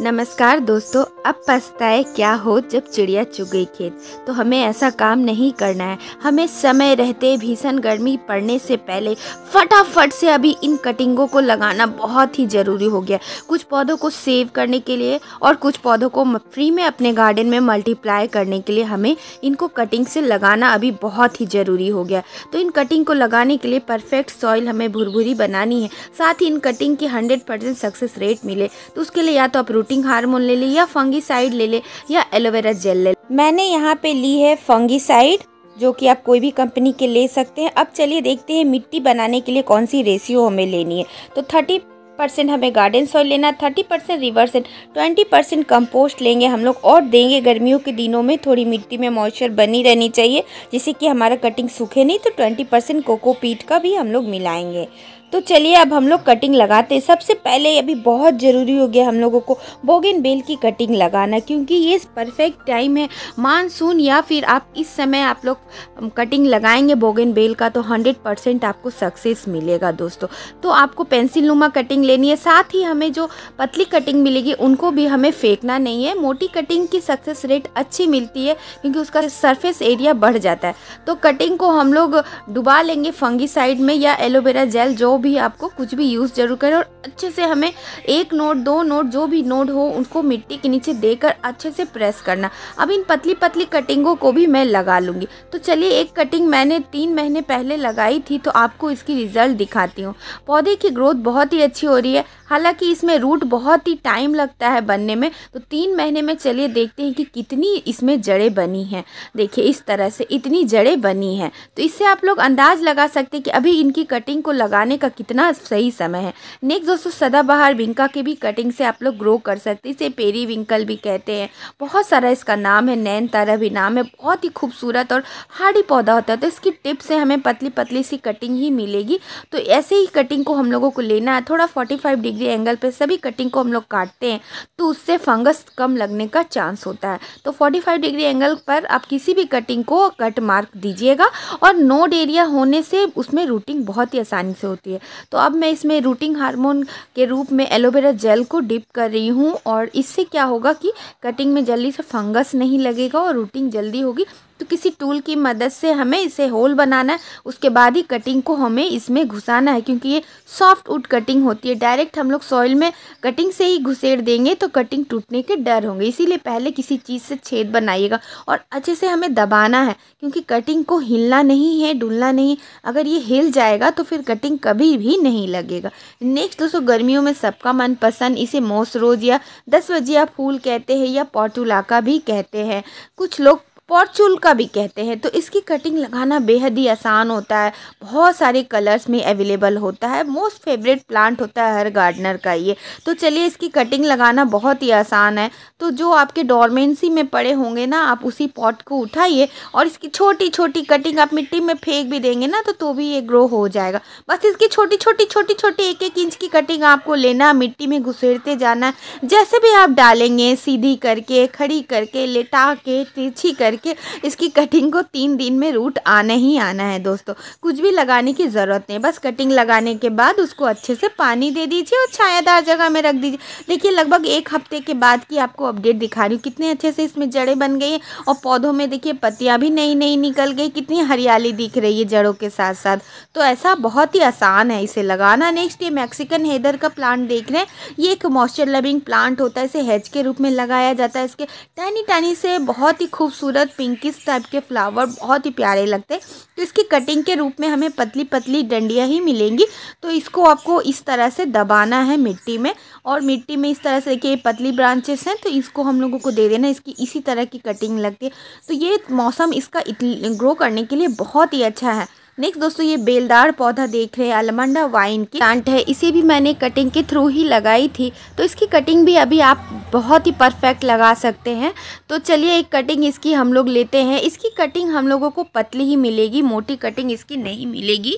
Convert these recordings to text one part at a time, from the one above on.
नमस्कार दोस्तों अब पछताए क्या हो जब चिड़िया चुग गई खेत तो हमें ऐसा काम नहीं करना है हमें समय रहते भीषण गर्मी पड़ने से पहले फटाफट से अभी इन कटिंगों को लगाना बहुत ही ज़रूरी हो गया कुछ पौधों को सेव करने के लिए और कुछ पौधों को फ्री में अपने गार्डन में मल्टीप्लाई करने के लिए हमें इनको कटिंग से लगाना अभी बहुत ही ज़रूरी हो गया तो इन कटिंग को लगाने के लिए परफेक्ट सॉइल हमें भुरभुरी बनानी है साथ ही इन कटिंग की हंड्रेड सक्सेस रेट मिले तो उसके लिए या तो आप प्रोटीन हार्मोन ले ले या फंगीसाइड ले ले या एलोवेरा जेल ले ले मैंने यहाँ पे ली है फंगीसाइड जो कि आप कोई भी कंपनी के ले सकते हैं अब चलिए देखते हैं मिट्टी बनाने के लिए कौन सी रेशियो हमें लेनी है तो थर्टी परसेंट हमें गार्डन सॉइल लेना thirty percent rivers and twenty percent compost लेंगे हम लोग और देंगे गर्मियों के दिनों में थोड़ी मिट्टी में मॉइस्चर बनी रहनी चाहिए जिससे कि हमारा कटिंग सूखे नहीं तो ट्वेंटी परसेंट कोको पीट का भी हम लोग मिलाएंगे तो चलिए अब हम लोग कटिंग लगाते हैं सबसे पहले अभी बहुत ज़रूरी हो गया हम लोगों को बोगिन बेल की कटिंग लगाना क्योंकि ये परफेक्ट टाइम है मानसून या फिर आप इस समय आप लोग कटिंग लगाएंगे बोगिन बेल का तो 100 परसेंट आपको सक्सेस मिलेगा दोस्तों तो आपको पेंसिल नुमा कटिंग लेनी है साथ ही हमें जो पतली कटिंग मिलेगी उनको भी हमें फेंकना नहीं है मोटी कटिंग की सक्सेस रेट अच्छी मिलती है क्योंकि उसका सरफेस एरिया बढ़ जाता है तो कटिंग को हम लोग डुबा लेंगे फंगी साइड में या एलोवेरा जेल जो भी आपको कुछ भी यूज़ ज़रूर करें और अच्छे से हमें एक नोट दो नोट जो भी नोट हो उनको मिट्टी के नीचे देकर अच्छे से प्रेस करना अब इन पतली पतली कटिंगों को भी मैं लगा लूँगी तो चलिए एक कटिंग मैंने तीन महीने पहले लगाई थी तो आपको इसकी रिज़ल्ट दिखाती हूँ पौधे की ग्रोथ बहुत ही अच्छी हो रही है हालांकि इसमें रूट बहुत ही टाइम लगता है बनने में तो तीन महीने में चलिए देखते हैं कि कितनी इसमें जड़ें बनी हैं देखिए इस तरह से इतनी जड़ें बनी हैं तो इससे आप लोग अंदाज़ लगा सकते हैं कि अभी इनकी कटिंग को लगाने का का कितना सही समय है नेक्स्ट दोस्तों सदाबहार विंका के भी कटिंग से आप लोग ग्रो कर सकते हैं इसे पेरी विंकल भी कहते हैं बहुत सारा इसका नाम है नैन तारा भी नाम है बहुत ही खूबसूरत और हार्डी पौधा होता है तो इसकी टिप से हमें पतली पतली सी कटिंग ही मिलेगी तो ऐसे ही कटिंग को हम लोगों को लेना है थोड़ा फाइव डिग्री एंगल पर सभी कटिंग को हम लोग काटते हैं तो उससे फंगस कम लगने का चांस होता है तो फाइव डिग्री एंगल पर आप किसी भी कटिंग को कट मार्क दीजिएगा और नोड एरिया होने से उसमें रूटिंग बहुत ही आसानी से होती है है तो अब मैं इसमें रूटिंग हार्मोन के रूप में एलोवेरा जेल को डिप कर रही हूँ और इससे क्या होगा कि कटिंग में जल्दी से फंगस नहीं लगेगा और रूटिंग जल्दी होगी तो किसी टूल की मदद से हमें इसे होल बनाना है उसके बाद ही कटिंग को हमें इसमें घुसाना है क्योंकि ये सॉफ्ट उड कटिंग होती है डायरेक्ट हम लोग सॉइल में कटिंग से ही घुसेड़ देंगे तो कटिंग टूटने के डर होंगे इसीलिए पहले किसी चीज़ से छेद बनाइएगा और अच्छे से हमें दबाना है क्योंकि कटिंग को हिलना नहीं है डुलना नहीं अगर ये हिल जाएगा तो फिर कटिंग कभी भी नहीं लगेगा नेक्स्ट दोस्तों गर्मियों में सबका मनपसंद इसे मोस रोज या दस बजिया फूल कहते हैं या पोटुलाका भी कहते हैं कुछ लोग का भी कहते हैं तो इसकी कटिंग लगाना बेहद ही आसान होता है बहुत सारे कलर्स में अवेलेबल होता है मोस्ट फेवरेट प्लांट होता है हर गार्डनर का ये तो चलिए इसकी कटिंग लगाना बहुत ही आसान है तो जो आपके डोरमेंसी में पड़े होंगे ना आप उसी पॉट को उठाइए और इसकी छोटी छोटी कटिंग आप मिट्टी में फेंक भी देंगे ना तो तो भी ये ग्रो हो जाएगा बस इसकी छोटी छोटी छोटी छोटी एक एक इंच की कटिंग आपको लेना मिट्टी में घुसेड़ते जाना जैसे भी आप डालेंगे सीधी करके खड़ी करके लेटा के तिरछी करके करके इसकी कटिंग को तीन दिन में रूट आने ही आना है दोस्तों कुछ भी लगाने की ज़रूरत नहीं बस कटिंग लगाने के बाद उसको अच्छे से पानी दे दीजिए और छायादार जगह में रख दीजिए देखिए लगभग एक हफ्ते के बाद की आपको अपडेट दिखा रही हूँ कितने अच्छे से इसमें जड़ें बन गई और पौधों में देखिए पत्तियाँ भी नई नई निकल गई कितनी हरियाली दिख रही है जड़ों के साथ साथ तो ऐसा बहुत ही आसान है इसे लगाना नेक्स्ट ये मैक्सिकन हेदर का प्लांट देख रहे हैं ये एक मॉइस्चर लविंग प्लांट होता है इसे हेज के रूप में लगाया जाता है इसके टैनी टैनी से बहुत ही खूबसूरत पिंकिस टाइप के फ्लावर बहुत ही प्यारे लगते हैं तो इसकी कटिंग के रूप में हमें पतली पतली डंडियाँ ही मिलेंगी तो इसको आपको इस तरह से दबाना है मिट्टी में और मिट्टी में इस तरह से देखिए पतली ब्रांचेस हैं तो इसको हम लोगों को दे देना इसकी इसी तरह की कटिंग लगती है तो ये मौसम इसका ग्रो करने के लिए बहुत ही अच्छा है नेक्स्ट दोस्तों ये बेलदार पौधा देख रहे हैं अलमंडा वाइन की प्लांट है इसे भी मैंने कटिंग के थ्रू ही लगाई थी तो इसकी कटिंग भी अभी आप बहुत ही परफेक्ट लगा सकते हैं तो चलिए एक कटिंग इसकी हम लोग लेते हैं इसकी कटिंग हम लोगों को पतली ही मिलेगी मोटी कटिंग इसकी नहीं मिलेगी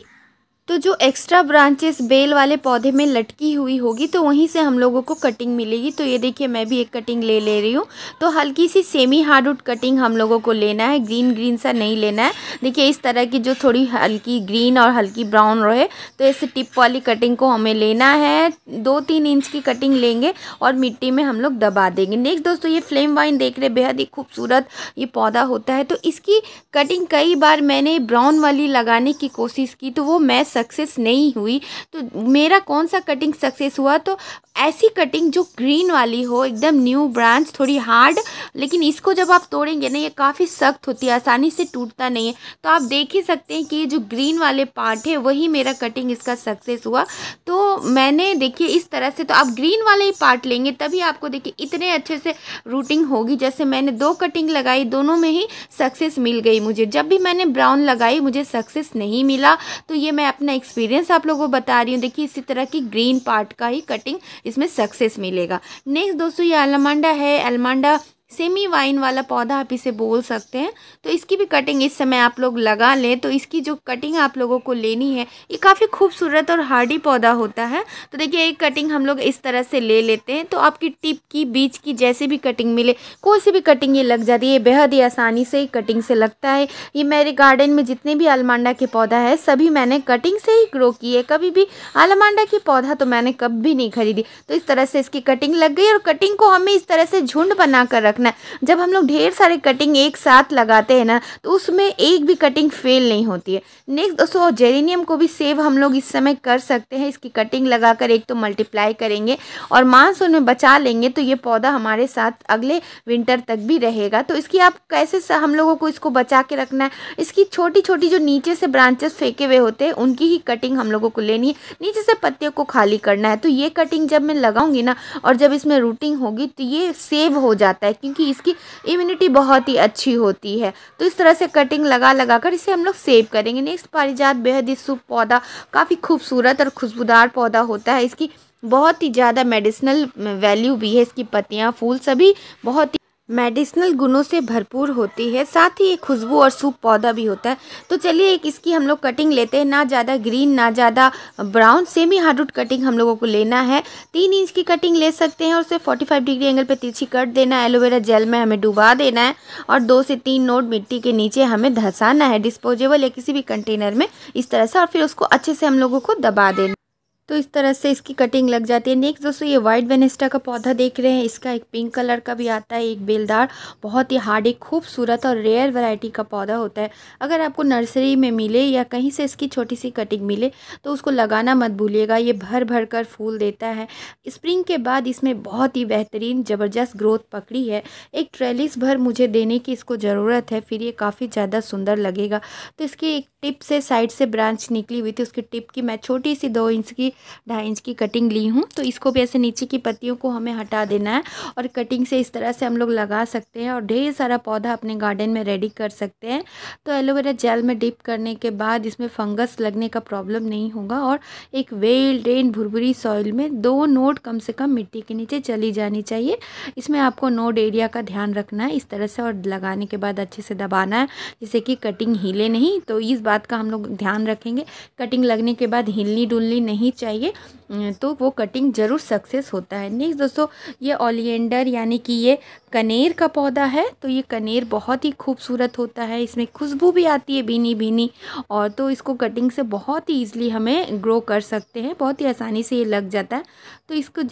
तो जो एक्स्ट्रा ब्रांचेस बेल वाले पौधे में लटकी हुई होगी तो वहीं से हम लोगों को कटिंग मिलेगी तो ये देखिए मैं भी एक कटिंग ले ले रही हूँ तो हल्की सी सेमी हार्ड उड कटिंग हम लोगों को लेना है ग्रीन ग्रीन सा नहीं लेना है देखिए इस तरह की जो थोड़ी हल्की ग्रीन और हल्की ब्राउन रहे तो ऐसे टिप वाली कटिंग को हमें लेना है दो तीन इंच की कटिंग लेंगे और मिट्टी में हम लोग दबा देंगे नेक्स्ट दोस्तों ये फ्लेम वाइन देख रहे बेहद ही खूबसूरत ये पौधा होता है तो इसकी कटिंग कई बार मैंने ब्राउन वाली लगाने की कोशिश की तो वो मैं सक्सेस नहीं हुई तो मेरा कौन सा कटिंग सक्सेस हुआ तो ऐसी कटिंग जो ग्रीन वाली हो एकदम न्यू ब्रांच थोड़ी हार्ड लेकिन इसको जब आप तोड़ेंगे ना ये काफ़ी सख्त होती है आसानी से टूटता नहीं है तो आप देख ही सकते हैं कि ये जो ग्रीन वाले पार्ट है वही मेरा कटिंग इसका सक्सेस हुआ तो मैंने देखिए इस तरह से तो आप ग्रीन वाले ही पार्ट लेंगे तभी आपको देखिए इतने अच्छे से रूटिंग होगी जैसे मैंने दो कटिंग लगाई दोनों में ही सक्सेस मिल गई मुझे जब भी मैंने ब्राउन लगाई मुझे सक्सेस नहीं मिला तो ये मैं अपना एक्सपीरियंस आप लोगों को बता रही हूँ देखिए इसी तरह की ग्रीन पार्ट का ही कटिंग इसमें सक्सेस मिलेगा नेक्स्ट दोस्तों ये अलमंडा है अलमंडा सेमी वाइन वाला पौधा आप इसे बोल सकते हैं तो इसकी भी कटिंग इस समय आप लोग लगा लें तो इसकी जो कटिंग आप लोगों को लेनी है ये काफ़ी खूबसूरत और हार्डी पौधा होता है तो देखिए एक कटिंग हम लोग इस तरह से ले लेते हैं तो आपकी टिप की बीच की जैसे भी कटिंग मिले कोई सी भी कटिंग ये लग जाती है बेहद ही आसानी से ही कटिंग से लगता है ये मेरे गार्डन में जितने भी आलमांडा के पौधा है सभी मैंने कटिंग से ही ग्रो किए कभी भी आलमांडा की पौधा तो मैंने कभी नहीं खरीदी तो इस तरह से इसकी कटिंग लग गई और कटिंग को हमें इस तरह से झुंड बना कर रख रखना है जब हम लोग ढेर सारे कटिंग एक साथ लगाते हैं ना तो उसमें एक भी कटिंग फेल नहीं होती है नेक्स्ट दोस्तों जेरिनियम को भी सेव हम लोग इस समय कर सकते हैं इसकी कटिंग लगाकर एक तो मल्टीप्लाई करेंगे और मानसून में बचा लेंगे तो ये पौधा हमारे साथ अगले विंटर तक भी रहेगा तो इसकी आप कैसे हम लोगों को इसको बचा के रखना है इसकी छोटी छोटी जो नीचे से ब्रांचेस फेंके हुए होते हैं उनकी ही कटिंग हम लोगों को लेनी है नीचे से पत्तियों को खाली करना है तो ये कटिंग जब मैं लगाऊंगी ना और जब इसमें रूटिंग होगी तो ये सेव हो जाता है क्योंकि क्योंकि इसकी इम्यूनिटी बहुत ही अच्छी होती है तो इस तरह से कटिंग लगा लगा कर इसे हम लोग सेव करेंगे नेक्स्ट पारिजात बेहद ही शुभ पौधा काफ़ी खूबसूरत और खुशबूदार पौधा होता है इसकी बहुत ही ज़्यादा मेडिसिनल वैल्यू भी है इसकी पत्तियाँ फूल सभी बहुत ही मेडिसिनल गुणों से भरपूर होती है साथ ही ये खुशबू और सूप पौधा भी होता है तो चलिए एक इसकी हम लोग कटिंग लेते हैं ना ज़्यादा ग्रीन ना ज़्यादा brown semi hard root cutting हम लोगों को लेना है तीन इंच की कटिंग ले सकते हैं और उसे 45 डिग्री एंगल पर तिरछी कट देना है एलोवेरा जेल में हमें डुबा देना है और दो से तीन नोट मिट्टी के नीचे हमें धसाना है डिस्पोजेबल या किसी भी कंटेनर में इस तरह से और फिर उसको अच्छे से हम लोगों को दबा देना तो इस तरह से इसकी कटिंग लग जाती है नेक्स्ट दोस्तों ये वाइट वेनेस्टा का पौधा देख रहे हैं इसका एक पिंक कलर का भी आता है एक बेलदार बहुत ही हार्ड एक खूबसूरत और रेयर वैरायटी का पौधा होता है अगर आपको नर्सरी में मिले या कहीं से इसकी छोटी सी कटिंग मिले तो उसको लगाना मत भूलिएगा ये भर भर कर फूल देता है स्प्रिंग के बाद इसमें बहुत ही बेहतरीन ज़बरदस्त ग्रोथ पकड़ी है एक ट्रेलिस भर मुझे देने की इसको ज़रूरत है फिर ये काफ़ी ज़्यादा सुंदर लगेगा तो इसकी एक टिप से साइड से ब्रांच निकली हुई थी उसकी टिप की मैं छोटी सी दो इंच की ढाई इंच की कटिंग ली हूँ तो इसको भी ऐसे नीचे की पत्तियों को हमें हटा देना है और कटिंग से इस तरह से हम लोग लगा सकते हैं और ढेर सारा पौधा अपने गार्डन में रेडी कर सकते हैं तो एलोवेरा जेल में डिप करने के बाद इसमें फंगस लगने का प्रॉब्लम नहीं होगा और एक वेल ड्रेन भुरभुरी सॉइल में दो नोट कम से कम मिट्टी के नीचे चली जानी चाहिए इसमें आपको नोड एरिया का ध्यान रखना है इस तरह से और लगाने के बाद अच्छे से दबाना है जिससे कि कटिंग हिले नहीं तो इस बात का हम लोग ध्यान रखेंगे कटिंग लगने के बाद हिलनी डुलनी नहीं चाहिए चाहिए तो वो कटिंग ज़रूर सक्सेस होता है नेक्स्ट दोस्तों ये ओलियंडर यानी कि ये कनेर का पौधा है तो ये कनेर बहुत ही खूबसूरत होता है इसमें खुशबू भी आती है भीनी भीनी और तो इसको कटिंग से बहुत ही ईजिली हमें ग्रो कर सकते हैं बहुत ही आसानी से ये लग जाता है तो इसको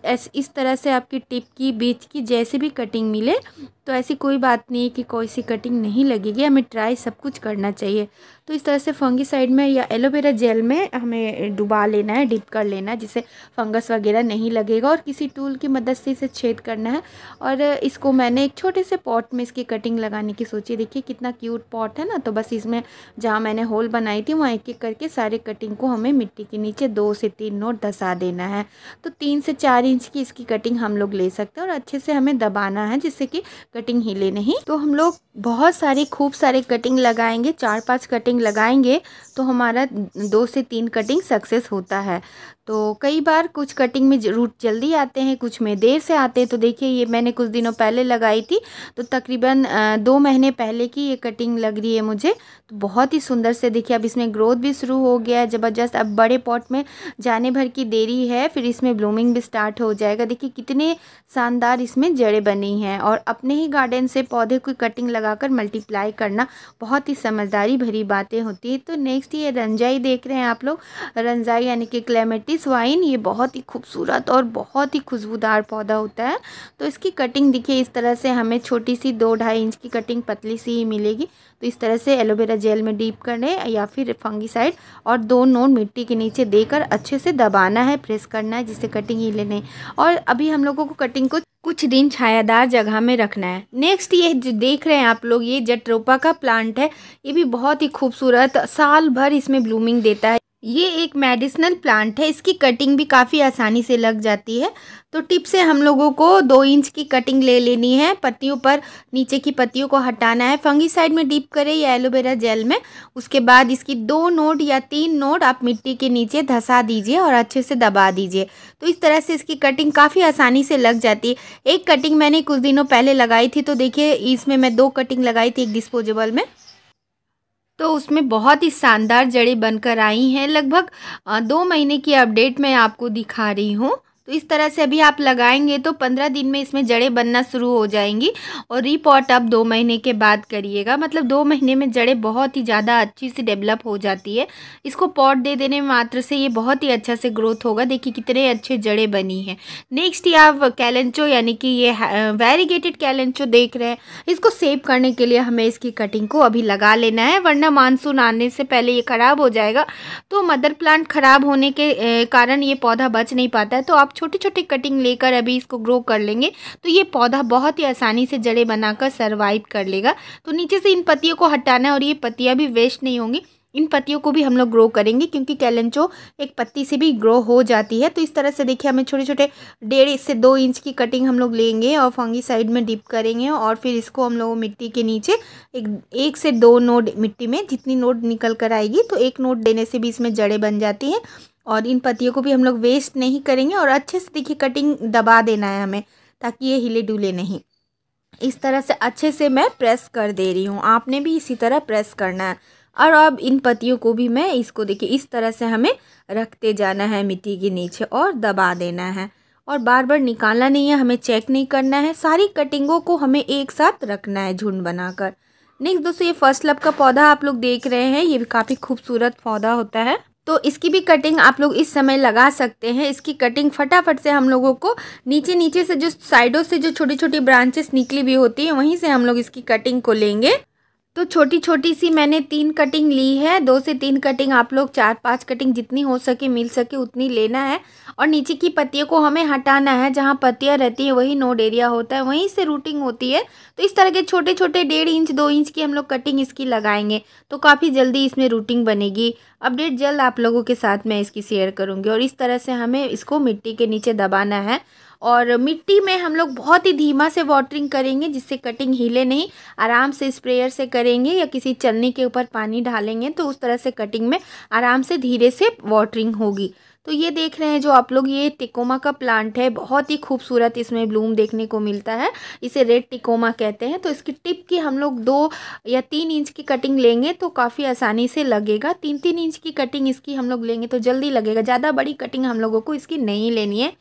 इस तरह से आपकी टिप की बीच की जैसे भी कटिंग मिले तो ऐसी कोई बात नहीं है कि कोई सी कटिंग नहीं लगेगी हमें ट्राई सब कुछ करना चाहिए तो इस तरह से फंगीसाइड में या एलोवेरा जेल में हमें डुबा लेना है डिप कर लेना है जिससे फंगस वगैरह नहीं लगेगा और किसी टूल की मदद से इसे छेद करना है और इसको मैंने एक छोटे से पॉट में इसकी कटिंग लगाने की सोची देखिए कितना क्यूट पॉट है ना तो बस इसमें जहाँ मैंने होल बनाई थी वहाँ एक एक करके सारे कटिंग को हमें मिट्टी के नीचे दो से तीन नोट धसा देना है तो तीन से चार इंच की इसकी कटिंग हम लोग ले सकते हैं और अच्छे से हमें दबाना है जिससे कि कटिंग ही लेने नहीं तो हम लोग बहुत सारे खूब सारे कटिंग लगाएंगे चार पांच कटिंग लगाएंगे तो हमारा दो से तीन कटिंग सक्सेस होता है तो कई बार कुछ कटिंग में रूट जल्दी आते हैं कुछ में देर से आते हैं तो देखिए ये मैंने कुछ दिनों पहले लगाई थी तो तकरीबन दो महीने पहले की ये कटिंग लग रही है मुझे तो बहुत ही सुंदर से देखिए अब इसमें ग्रोथ भी शुरू हो गया है ज़बरदस्त अब बड़े पॉट में जाने भर की देरी है फिर इसमें ब्लूमिंग भी स्टार्ट हो जाएगा देखिए कितने शानदार इसमें जड़ें बनी हैं और अपने ही ही गार्डन से पौधे की कटिंग लगाकर मल्टीप्लाई करना बहुत ही समझदारी भरी बातें होती है तो नेक्स्ट ये रंजाई देख रहे हैं आप लोग रंजाई यानी कि क्लेमेटिस वाइन ये बहुत ही खूबसूरत और बहुत ही खुशबूदार पौधा होता है तो इसकी कटिंग देखिए इस तरह से हमें छोटी सी दो ढाई इंच की कटिंग पतली सी ही मिलेगी तो इस तरह से एलोवेरा जेल में डीप करने या फिर फंगीसाइड और दो नोट मिट्टी के नीचे देकर अच्छे से दबाना है प्रेस करना है जिससे कटिंग ही लेने और अभी हम लोगों को कटिंग को कुछ दिन छायादार जगह में रखना है नेक्स्ट ये जो देख रहे हैं आप लोग ये जटरोपा का प्लांट है ये भी बहुत ही खूबसूरत साल भर इसमें ब्लूमिंग देता है ये एक मेडिसिनल प्लांट है इसकी कटिंग भी काफ़ी आसानी से लग जाती है तो टिप से हम लोगों को दो इंच की कटिंग ले लेनी है पत्तियों पर नीचे की पत्तियों को हटाना है फंगी साइड में डीप करें या एलोवेरा जेल में उसके बाद इसकी दो नोड या तीन नोड आप मिट्टी के नीचे धंसा दीजिए और अच्छे से दबा दीजिए तो इस तरह से इसकी कटिंग काफ़ी आसानी से लग जाती है एक कटिंग मैंने कुछ दिनों पहले लगाई थी तो देखिए इसमें मैं दो कटिंग लगाई थी एक डिस्पोजेबल में तो उसमें बहुत ही शानदार जड़ें बनकर आई हैं लगभग दो महीने की अपडेट मैं आपको दिखा रही हूँ तो इस तरह से अभी आप लगाएंगे तो पंद्रह दिन में इसमें जड़ें बनना शुरू हो जाएंगी और रिपोर्ट आप दो महीने के बाद करिएगा मतलब दो महीने में जड़ें बहुत ही ज़्यादा अच्छी से डेवलप हो जाती है इसको पॉट दे देने मात्र से ये बहुत ही अच्छा से ग्रोथ होगा देखिए कितने अच्छे जड़े बनी हैं नेक्स्ट ये आप कैलेंचो यानी कि ये वेरीगेटेड कैलेंचो देख रहे हैं इसको सेव करने के लिए हमें इसकी कटिंग को अभी लगा लेना है वरना मानसून आने से पहले ये ख़राब हो जाएगा तो मदर प्लांट ख़राब होने के कारण ये पौधा बच नहीं पाता है तो आप छोटी छोटी कटिंग लेकर अभी इसको ग्रो कर लेंगे तो ये पौधा बहुत ही आसानी से जड़े बनाकर सर्वाइव कर लेगा तो नीचे से इन पत्तियों को हटाना है और ये पत्तियाँ भी वेस्ट नहीं होंगी इन पत्तियों को भी हम लोग ग्रो करेंगे क्योंकि कैलेंचो एक पत्ती से भी ग्रो हो जाती है तो इस तरह से देखिए हमें छोटे छोटे डेढ़ से दो इंच की कटिंग हम लोग लेंगे और फंगी साइड में डिप करेंगे और फिर इसको हम लोग मिट्टी के नीचे एक एक से दो नोड मिट्टी में जितनी नोड निकल कर आएगी तो एक नोड देने से भी इसमें जड़ें बन जाती हैं और इन पत्तियों को भी हम लोग वेस्ट नहीं करेंगे और अच्छे से देखिए कटिंग दबा देना है हमें ताकि ये हिले डुले नहीं इस तरह से अच्छे से मैं प्रेस कर दे रही हूँ आपने भी इसी तरह प्रेस करना है और अब इन पत्तियों को भी मैं इसको देखिए इस तरह से हमें रखते जाना है मिट्टी के नीचे और दबा देना है और बार बार निकालना नहीं है हमें चेक नहीं करना है सारी कटिंगों को हमें एक साथ रखना है झुंड बनाकर नेक्स्ट दोस्तों ये फर्स्ट लव का पौधा आप लोग देख रहे हैं ये भी काफ़ी खूबसूरत पौधा होता है तो इसकी भी कटिंग आप लोग इस समय लगा सकते हैं इसकी कटिंग फटाफट से हम लोगों को नीचे नीचे से जो साइडों से जो छोटी छोटी ब्रांचेस निकली हुई होती है वहीं से हम लोग इसकी कटिंग को लेंगे तो छोटी छोटी सी मैंने तीन कटिंग ली है दो से तीन कटिंग आप लोग चार पांच कटिंग जितनी हो सके मिल सके उतनी लेना है और नीचे की पत्तियों को हमें हटाना है जहाँ पत्तियाँ रहती हैं वही नोड एरिया होता है वहीं से रूटिंग होती है तो इस तरह के छोटे छोटे डेढ़ इंच दो इंच की हम लोग कटिंग इसकी लगाएंगे तो काफ़ी जल्दी इसमें रूटिंग बनेगी अपडेट जल्द आप लोगों के साथ मैं इसकी शेयर करूँगी और इस तरह से हमें इसको मिट्टी के नीचे दबाना है और मिट्टी में हम लोग बहुत ही धीमा से वाटरिंग करेंगे जिससे कटिंग हिले नहीं आराम से स्प्रेयर से करेंगे या किसी चलनी के ऊपर पानी डालेंगे तो उस तरह से कटिंग में आराम से धीरे से वाटरिंग होगी तो ये देख रहे हैं जो आप लोग ये टिकोमा का प्लांट है बहुत ही खूबसूरत इसमें ब्लूम देखने को मिलता है इसे रेड टिकोमा कहते हैं तो इसकी टिप की हम लोग दो या तीन इंच की कटिंग लेंगे तो काफ़ी आसानी से लगेगा तीन तीन इंच की कटिंग इसकी हम लोग लेंगे तो जल्दी लगेगा ज़्यादा बड़ी कटिंग हम लोगों को इसकी नहीं लेनी है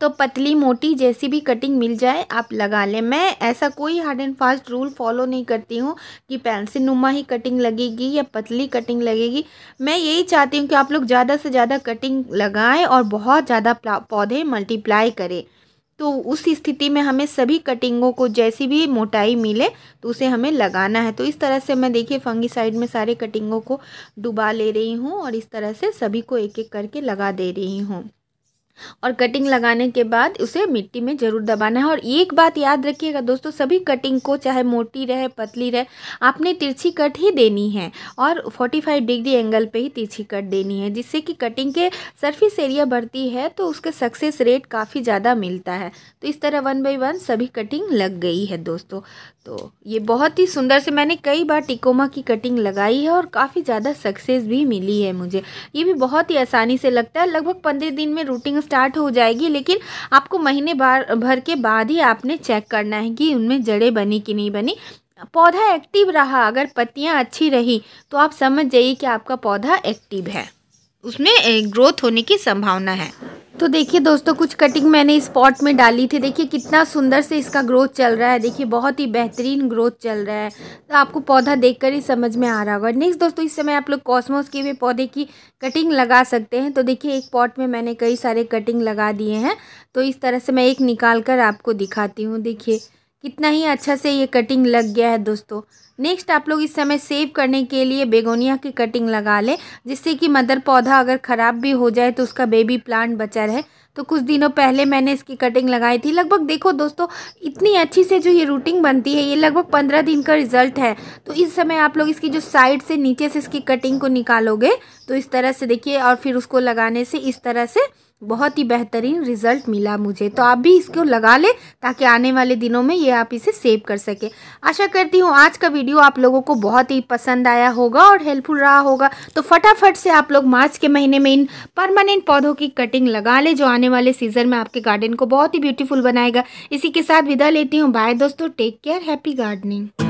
तो पतली मोटी जैसी भी कटिंग मिल जाए आप लगा लें मैं ऐसा कोई hard and fast rule follow नहीं करती हूँ कि पेंसिल नुमा ही कटिंग लगेगी या पतली कटिंग लगेगी मैं यही चाहती हूँ कि आप लोग ज़्यादा से ज़्यादा कटिंग लगाएं और बहुत ज़्यादा पौधे मल्टीप्लाई करें तो उस स्थिति में हमें सभी कटिंगों को जैसी भी मोटाई मिले तो उसे हमें लगाना है तो इस तरह से मैं देखिए फंगी साइड में सारे कटिंगों को डुबा ले रही हूँ और इस तरह से सभी को एक एक करके लगा दे रही हूँ और कटिंग लगाने के बाद उसे मिट्टी में ज़रूर दबाना है और एक बात याद रखिएगा दोस्तों सभी कटिंग को चाहे मोटी रहे पतली रहे आपने तिरछी कट ही देनी है और 45 डिग्री एंगल पे ही तिरछी कट देनी है जिससे कि कटिंग के सरफेस एरिया बढ़ती है तो उसके सक्सेस रेट काफ़ी ज़्यादा मिलता है तो इस तरह वन बाई वन सभी कटिंग लग गई है दोस्तों तो ये बहुत ही सुंदर से मैंने कई बार टिकोमा की कटिंग लगाई है और काफ़ी ज़्यादा सक्सेस भी मिली है मुझे ये भी बहुत ही आसानी से लगता है लगभग पंद्रह दिन में रूटिंग स्टार्ट हो जाएगी लेकिन आपको महीने बार भर के बाद ही आपने चेक करना है कि उनमें जड़ें बनी कि नहीं बनी पौधा एक्टिव रहा अगर पत्तियाँ अच्छी रही तो आप समझ जाइए कि आपका पौधा एक्टिव है उसमें ग्रोथ होने की संभावना है तो देखिए दोस्तों कुछ कटिंग मैंने इस पॉट में डाली थी देखिए कितना सुंदर से इसका ग्रोथ चल रहा है देखिए बहुत ही बेहतरीन ग्रोथ चल रहा है तो आपको पौधा देखकर ही समझ में आ रहा होगा नेक्स्ट दोस्तों इस समय आप लोग कॉस्मोस के भी पौधे की कटिंग लगा सकते हैं तो देखिए एक पॉट में मैंने कई सारे कटिंग लगा दिए हैं तो इस तरह से मैं एक निकाल कर आपको दिखाती हूँ देखिए कितना ही अच्छा से ये कटिंग लग गया है दोस्तों नेक्स्ट आप लोग इस समय सेव करने के लिए बेगोनिया की कटिंग लगा लें जिससे कि मदर पौधा अगर ख़राब भी हो जाए तो उसका बेबी प्लांट बचा रहे तो कुछ दिनों पहले मैंने इसकी कटिंग लगाई थी लगभग देखो दोस्तों इतनी अच्छी से जो ये रूटिंग बनती है ये लगभग पंद्रह दिन का रिजल्ट है तो इस समय आप लोग इसकी जो साइड से नीचे से इसकी कटिंग को निकालोगे तो इस तरह से देखिए और फिर उसको लगाने से इस तरह से बहुत ही बेहतरीन रिजल्ट मिला मुझे तो आप भी इसको लगा लें ताकि आने वाले दिनों में ये आप इसे सेव कर सके आशा करती हूँ आज का वीडियो आप लोगों को बहुत ही पसंद आया होगा और हेल्पफुल रहा होगा तो फटाफट से आप लोग मार्च के महीने में इन परमानेंट पौधों की कटिंग लगा लें जो आने वाले सीजन में आपके गार्डन को बहुत ही ब्यूटीफुल बनाएगा इसी के साथ विदा लेती हूँ बाय दोस्तों टेक केयर हैप्पी गार्डनिंग